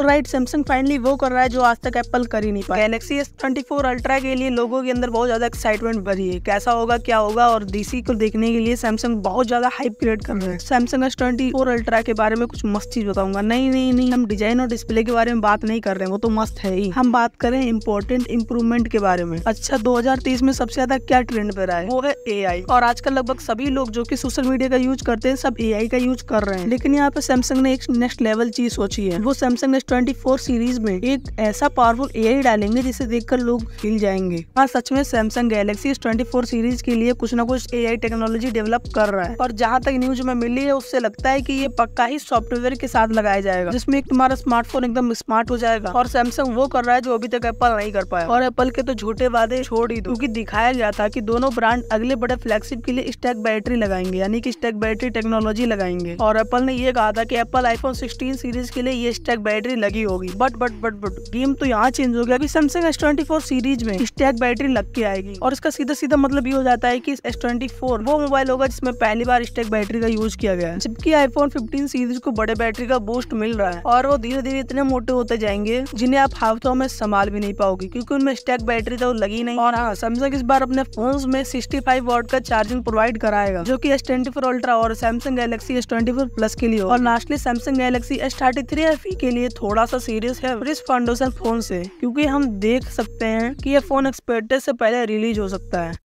right Samsung finally वो कर रहा है जो आज तक एप्पल कर ही नहीं पाया Galaxy S twenty four ultra के लिए लोगों के अंदर बहुत ज़्यादा एक्साइटमेंट भरी है कैसा होगा क्या होगा और डीसी को देखने के लिए सैमसंग बहुत ज़्यादा हाइप क्रिएट कर रहे हैं Samsung S twenty four ultra के बारे में कुछ मस्त चीज बताऊंगा नहीं नहीं नहीं हम डिजाइन और डिस्प्ले के बारे में बात नहीं कर रहे हैं वो तो मस्त है ही हम बात करें इम्पोर्टेंट इम्प्रूवमेंट के बारे में अच्छा दो में सबसे ज्यादा क्या ट्रेंड पर रहा है वो है ए और आजकल लगभग सभी लोग जो की सोशल मीडिया का यूज करते हैं सब ए का यूज कर रहे हैं लेकिन यहाँ पे सैमसंग ने एक नेक्स्ट लेवल चीज सोची है वो सैमसंग ट्वेंटी फोर सीरीज में एक ऐसा पावरफुल आई डालेंगे जिसे देखकर लोग हिल जाएंगे हाँ सच में Samsung Galaxy S twenty four series के लिए कुछ न कुछ आई टेक्नोलॉजी डेवलप कर रहा है और जहाँ तक न्यूज में मिली है उससे लगता है की ये पक्का ही सॉफ्टवेयर के साथ लगाया जाएगा जिसमे तुम्हारा स्मार्टफोन एकदम स्मार्ट हो जाएगा और सैमसंग वो कर रहा है जो अभी तक एप्पल नहीं कर पाया और एप्पल के तो झूठे वादे छोड़ ही दो क्योंकि दिखाया गया था की दोनों ब्रांड अगले बड़े फ्लैगशिप के लिए स्टैक बैटरी लगाएंगे यानी कि स्टैक बैटरी टेक्नोलॉजी लगाएंगे और एप्पल ने ये कहा था की एप्पल आईफोन सिक्सटीन सीरीज के लिए ये स्टैक बैटरी बैटरी लगी होगी but but but but game तो यहाँ चेंज हो गया अभी Samsung S twenty four series में स्टैक बैटरी लग के आएगी और इसका सीधा सीधा मतलब ये हो जाता है की एस ट्वेंटी फोर वो मोबाइल होगा जिसमें पहली बार स्टैक बैटरी का यूज किया गया है जबकि आईफोन फिफ्टीन सीरीज को बड़े बैटरी का बूस्ट मिल रहा है और वो धीरे धीरे इतने मोटे होते जाएंगे जिन्हें आप हाथों में संभाल भी नहीं पाओगे क्योंकि उनमें स्टैक बैटरी तो लगी नहीं और हाँ सैमसंग इस बार अपने फोन में सिक्सटी फाइव वॉट का चार्जिंग प्रोवाइड कराएगा जो की एस ट्वेंटी फोर अल्ट्रा और Samsung Galaxy S twenty four plus के लिए और lastly Samsung Galaxy S thirty three F के लिए थोड़ा सा सीरियस है क्रिस फाउंडेशन फोन से क्योंकि हम देख सकते हैं कि ये फोन एक्सपेक्टेड से पहले रिलीज हो सकता है